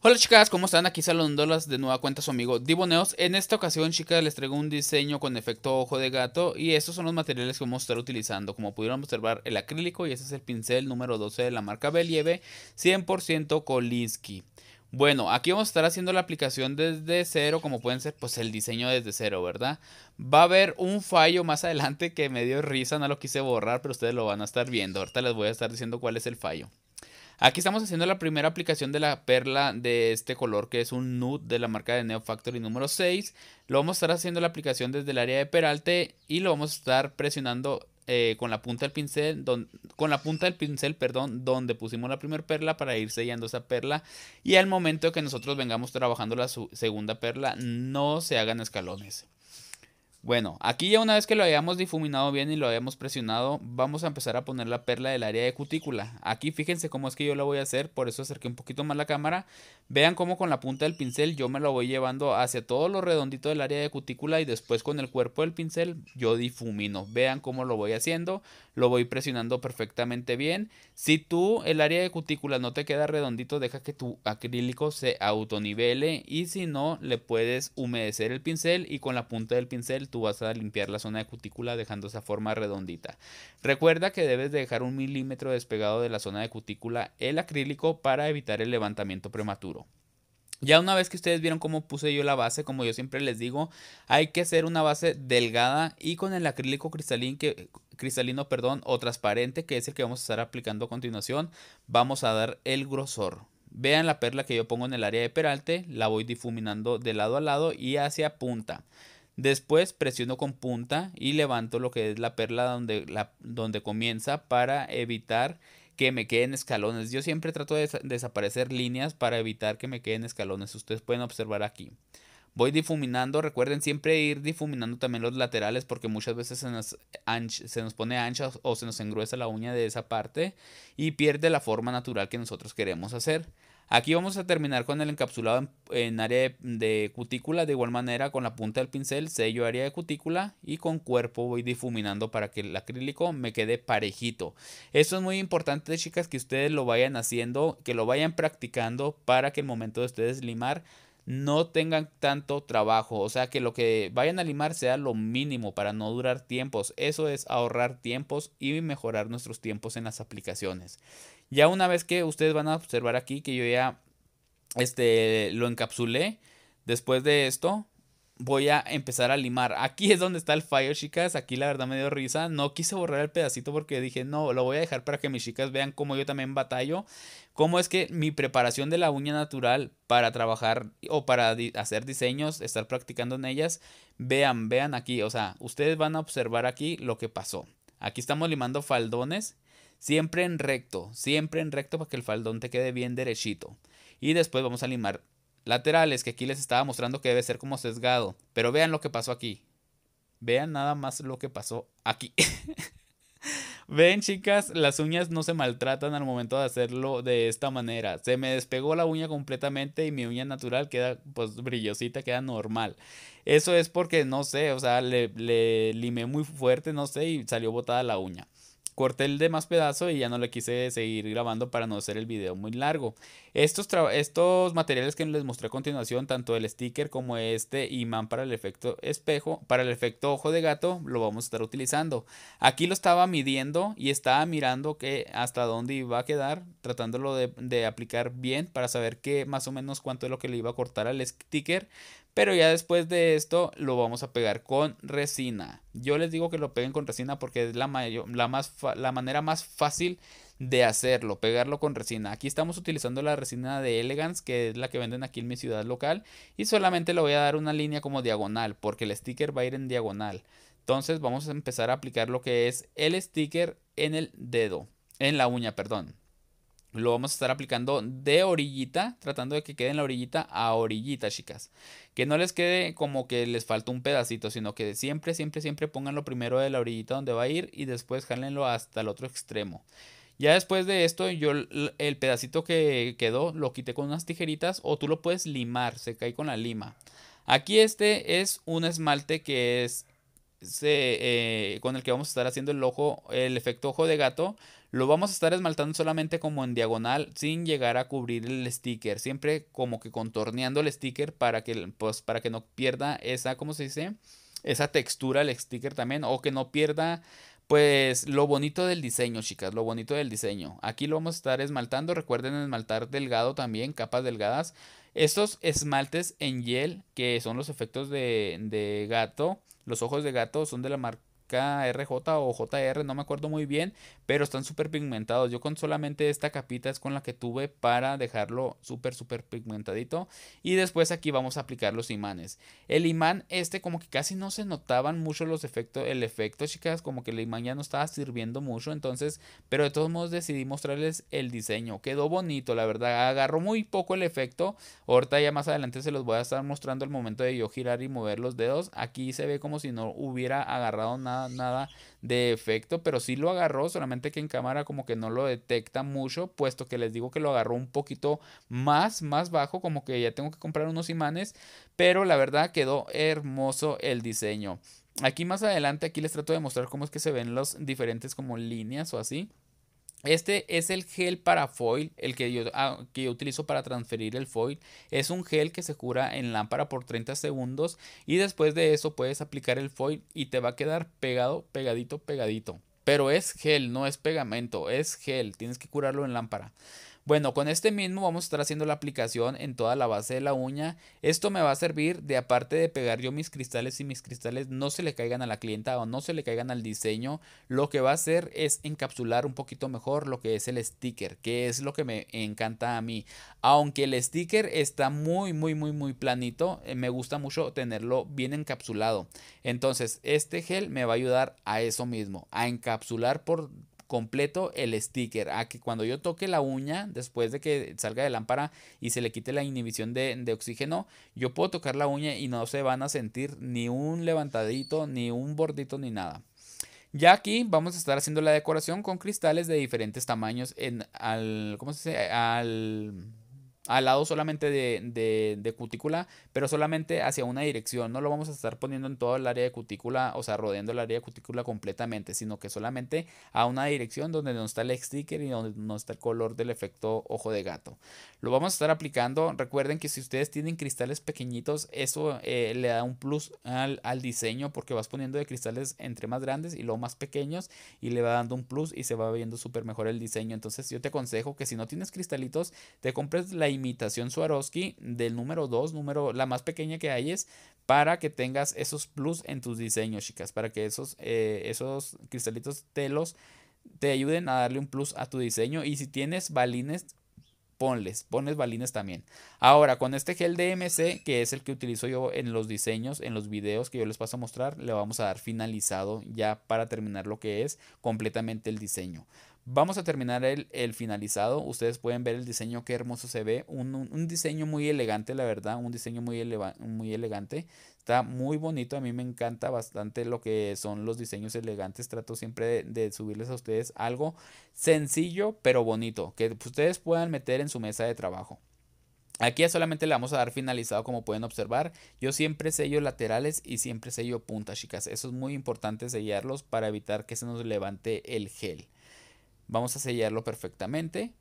Hola chicas, ¿cómo están? Aquí saludándolas de nueva cuenta su amigo Diboneos. En esta ocasión chicas les traigo un diseño con efecto ojo de gato y estos son los materiales que vamos a estar utilizando. Como pudieron observar el acrílico y este es el pincel número 12 de la marca Believe 100% Kolinsky. Bueno, aquí vamos a estar haciendo la aplicación desde cero, como pueden ser, pues el diseño desde cero, ¿verdad? Va a haber un fallo más adelante que me dio risa, no lo quise borrar, pero ustedes lo van a estar viendo. Ahorita les voy a estar diciendo cuál es el fallo. Aquí estamos haciendo la primera aplicación de la perla de este color que es un nude de la marca de Neo Factory número 6. Lo vamos a estar haciendo la aplicación desde el área de peralte y lo vamos a estar presionando eh, con la punta del pincel, con la punta del pincel, perdón, donde pusimos la primera perla para ir sellando esa perla y al momento que nosotros vengamos trabajando la segunda perla no se hagan escalones. Bueno, aquí ya una vez que lo hayamos difuminado bien y lo hayamos presionado, vamos a empezar a poner la perla del área de cutícula. Aquí fíjense cómo es que yo lo voy a hacer, por eso acerqué un poquito más la cámara. Vean cómo con la punta del pincel yo me lo voy llevando hacia todo lo redondito del área de cutícula y después con el cuerpo del pincel yo difumino. Vean cómo lo voy haciendo, lo voy presionando perfectamente bien. Si tú el área de cutícula no te queda redondito, deja que tu acrílico se autonivele y si no, le puedes humedecer el pincel y con la punta del pincel tú vas a limpiar la zona de cutícula dejando esa forma redondita. Recuerda que debes dejar un milímetro despegado de la zona de cutícula el acrílico para evitar el levantamiento prematuro. Ya una vez que ustedes vieron cómo puse yo la base, como yo siempre les digo, hay que hacer una base delgada y con el acrílico cristalín que cristalino, perdón, o transparente, que es el que vamos a estar aplicando a continuación, vamos a dar el grosor. Vean la perla que yo pongo en el área de peralte, la voy difuminando de lado a lado y hacia punta. Después presiono con punta y levanto lo que es la perla donde, la, donde comienza para evitar que me queden escalones. Yo siempre trato de desaparecer líneas para evitar que me queden escalones. Ustedes pueden observar aquí. Voy difuminando, recuerden siempre ir difuminando también los laterales porque muchas veces se nos, se nos pone ancha o se nos engruesa la uña de esa parte y pierde la forma natural que nosotros queremos hacer. Aquí vamos a terminar con el encapsulado en, área de, cutícula, de igual manera con la punta del pincel sello área de cutícula y con cuerpo voy difuminando para que el acrílico me quede parejito. Esto es muy importante chicas que ustedes lo vayan haciendo, que lo vayan practicando para que el momento de ustedes limar no tengan tanto trabajo. O sea, que lo que vayan a limar sea lo mínimo para no durar tiempos. Eso es ahorrar tiempos y mejorar nuestros tiempos en las aplicaciones. Ya una vez que ustedes van a observar aquí que yo ya este, lo encapsulé después de esto, voy a empezar a limar. Aquí es donde está el fallo, chicas. Aquí la verdad me dio risa. No quise borrar el pedacito porque dije, no, lo voy a dejar para que mis chicas vean cómo yo también batallo. Cómo es que mi preparación de la uña natural para trabajar o para hacer diseños, estar practicando en ellas, vean, vean aquí. O sea, ustedes van a observar aquí lo que pasó. Aquí estamos limando faldones. Siempre en recto, siempre en recto para que el faldón te quede bien derechito. Y después vamos a limar laterales que aquí les estaba mostrando que debe ser como sesgado. Pero vean lo que pasó aquí. Vean nada más lo que pasó aquí. Ven, chicas, las uñas no se maltratan al momento de hacerlo de esta manera. Se me despegó la uña completamente y mi uña natural queda pues brillosita, queda normal. Eso es porque no sé, o sea, le, le limé muy fuerte, no sé, y salió botada la uña corté el demás pedazo y ya no le quise seguir grabando para no hacer el video muy largo. Estos, estos materiales que les mostré a continuación, tanto el sticker como este imán para el efecto espejo, para el efecto ojo de gato, lo vamos a estar utilizando. Aquí lo estaba midiendo y estaba mirando que hasta dónde iba a quedar, tratándolo de, de aplicar bien para saber que más o menos cuánto es lo que le iba a cortar al sticker pero ya después de esto lo vamos a pegar con resina. Yo les digo que lo peguen con resina porque es la, la, más la manera más fácil de hacerlo, pegarlo con resina. Aquí estamos utilizando la resina de Elegance, que es la que venden aquí en mi ciudad local. Y solamente le voy a dar una línea como diagonal, porque el sticker va a ir en diagonal. Entonces vamos a empezar a aplicar lo que es el sticker en el dedo, en la uña, perdón. Lo vamos a estar aplicando de orillita, tratando de que quede en la orillita a orillita, chicas. Que no les quede como que les falta un pedacito, sino que siempre, siempre, siempre lo primero de la orillita donde va a ir y después jálenlo hasta el otro extremo. Ya después de esto, yo el pedacito que quedó lo quité con unas tijeritas o tú lo puedes limar, se cae con la lima. Aquí este es un esmalte que es eh, con el que vamos a estar haciendo el ojo, el efecto ojo de gato, lo vamos a estar esmaltando solamente como en diagonal sin llegar a cubrir el sticker, siempre como que contorneando el sticker para que, pues, para que no pierda esa, ¿cómo se dice? Esa textura el sticker también o que no pierda pues lo bonito del diseño, chicas, lo bonito del diseño. Aquí lo vamos a estar esmaltando. Recuerden esmaltar delgado también, capas delgadas. Estos esmaltes en gel, que son los efectos de, de gato, los ojos de gato son de la marca KRJ o JR, no me acuerdo muy bien, pero están súper pigmentados. Yo con solamente esta capita es con la que tuve para dejarlo súper, súper pigmentadito. Y después aquí vamos a aplicar los imanes. El imán este como que casi no se notaban mucho los efectos, el efecto, chicas, como que el imán ya no estaba sirviendo mucho. Entonces, pero de todos modos decidí mostrarles el diseño. Quedó bonito, la verdad. Agarró muy poco el efecto. Ahorita ya más adelante se los voy a estar mostrando el momento de yo girar y mover los dedos. Aquí se ve como si no hubiera agarrado nada nada, de efecto, pero si lo agarró, solamente que en cámara como que no lo detecta mucho, puesto que les digo que lo agarró un poquito más, más bajo, como que ya tengo que comprar unos imanes, pero la verdad quedó hermoso el diseño. Aquí más adelante, aquí les trato de mostrar cómo es que se ven los diferentes como líneas o así. Este es el gel para foil, el ah, que yo, utilizo para transferir el foil. Es un gel que se cura en lámpara por 30 segundos y después de eso puedes aplicar el foil y te va a quedar pegado, pegadito, pegadito. Pero es gel, no es pegamento, es gel, tienes que curarlo en lámpara. Bueno, con este mismo vamos a estar haciendo la aplicación en toda la base de la uña. Esto me va a servir de aparte de pegar yo mis cristales y mis cristales no se le caigan a la clienta o no se le caigan al diseño. Lo que va a hacer es encapsular un poquito mejor lo que es el sticker, que es lo que me encanta a mí. Aunque el sticker está muy, muy, muy, muy planito, eh, me gusta mucho tenerlo bien encapsulado. Entonces, este gel me va a ayudar a eso mismo, a encapsular por completo el sticker. A que cuando yo toque la uña, después de que salga de lámpara y se le quite la inhibición de, oxígeno, yo puedo tocar la uña y no se van a sentir ni un levantadito, ni un bordito, ni nada. Ya aquí vamos a estar haciendo la decoración con cristales de diferentes tamaños en al, ¿cómo se dice? Al al lado solamente de, de, cutícula, pero solamente hacia una dirección. No lo vamos a estar poniendo en todo el área de cutícula, o sea, rodeando el área de cutícula completamente, sino que solamente a una dirección donde no está el sticker y donde no está el color del efecto ojo de gato. Lo vamos a estar aplicando. Recuerden que si ustedes tienen cristales pequeñitos, eso eh, le da un plus al, al, diseño porque vas poniendo de cristales entre más grandes y luego más pequeños y le va dando un plus y se va viendo súper mejor el diseño. Entonces yo te aconsejo que si no tienes cristalitos, te compres la imitación Swarovski del número 2, número, la más pequeña que hay es para que tengas esos plus en tus diseños, chicas, para que esos, eh, esos cristalitos te te ayuden a darle un plus a tu diseño y si tienes balines ponles, pones balines también. Ahora, con este gel DMC que es el que utilizo yo en los diseños, en los videos que yo les paso a mostrar, le vamos a dar finalizado ya para terminar lo que es completamente el diseño. Vamos a terminar el, el, finalizado. Ustedes pueden ver el diseño, qué hermoso se ve. Un, diseño muy elegante, la verdad. Un diseño muy, muy elegante. Está muy bonito. A mí me encanta bastante lo que son los diseños elegantes. Trato siempre de, de subirles a ustedes algo sencillo, pero bonito. Que ustedes puedan meter en su mesa de trabajo. Aquí solamente le vamos a dar finalizado como pueden observar. Yo siempre sello laterales y siempre sello puntas, chicas. Eso es muy importante sellarlos para evitar que se nos levante el gel. Vamos a sellarlo perfectamente.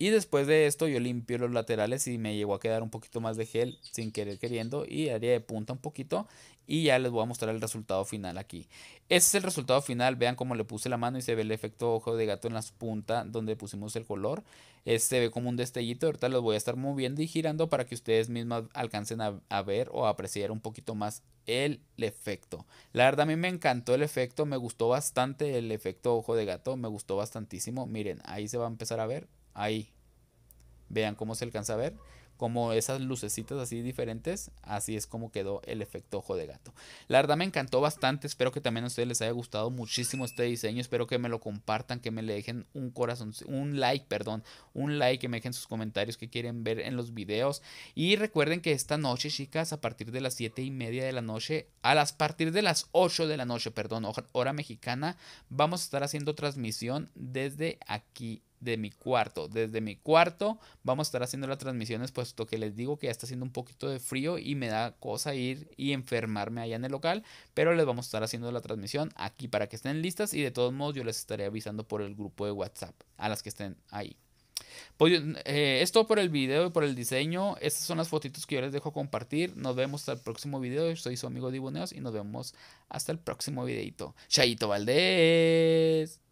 Y después de esto yo limpio los laterales y me llegó a quedar un poquito más de gel sin querer queriendo y haría de punta un poquito y ya les voy a mostrar el resultado final aquí. Ese es el resultado final, vean cómo le puse la mano y se ve el efecto ojo de gato en las puntas donde pusimos el color. se ve como un destellito, ahorita los voy a estar moviendo y girando para que ustedes mismos alcancen a, ver o apreciar un poquito más el efecto. La verdad a mí me encantó el efecto, me gustó bastante el efecto ojo de gato, me gustó bastantísimo. Miren, ahí se va a empezar a ver ahí. Vean cómo se alcanza a ver. Como esas lucecitas así diferentes. Así es como quedó el efecto ojo de gato. La verdad me encantó bastante. Espero que también a ustedes les haya gustado muchísimo este diseño. Espero que me lo compartan. Que me le dejen un corazón. Un like, perdón. Un like. Que me dejen sus comentarios que quieren ver en los videos. Y recuerden que esta noche, chicas, a partir de las 7 y media de la noche. A las partir de las 8 de la noche, perdón. Hora mexicana. Vamos a estar haciendo transmisión desde aquí de mi cuarto. Desde mi cuarto vamos a estar haciendo las transmisiones, puesto que les digo que ya está haciendo un poquito de frío y me da cosa ir y enfermarme allá en el local, pero les vamos a estar haciendo la transmisión aquí para que estén listas y de todos modos yo les estaré avisando por el grupo de WhatsApp a las que estén ahí. Pues eh, es por el video y por el diseño. Estas son las fotitos que yo les dejo compartir. Nos vemos hasta el próximo video. Yo soy su amigo Dibuneos y nos vemos hasta el próximo videito. Chaito Valdés.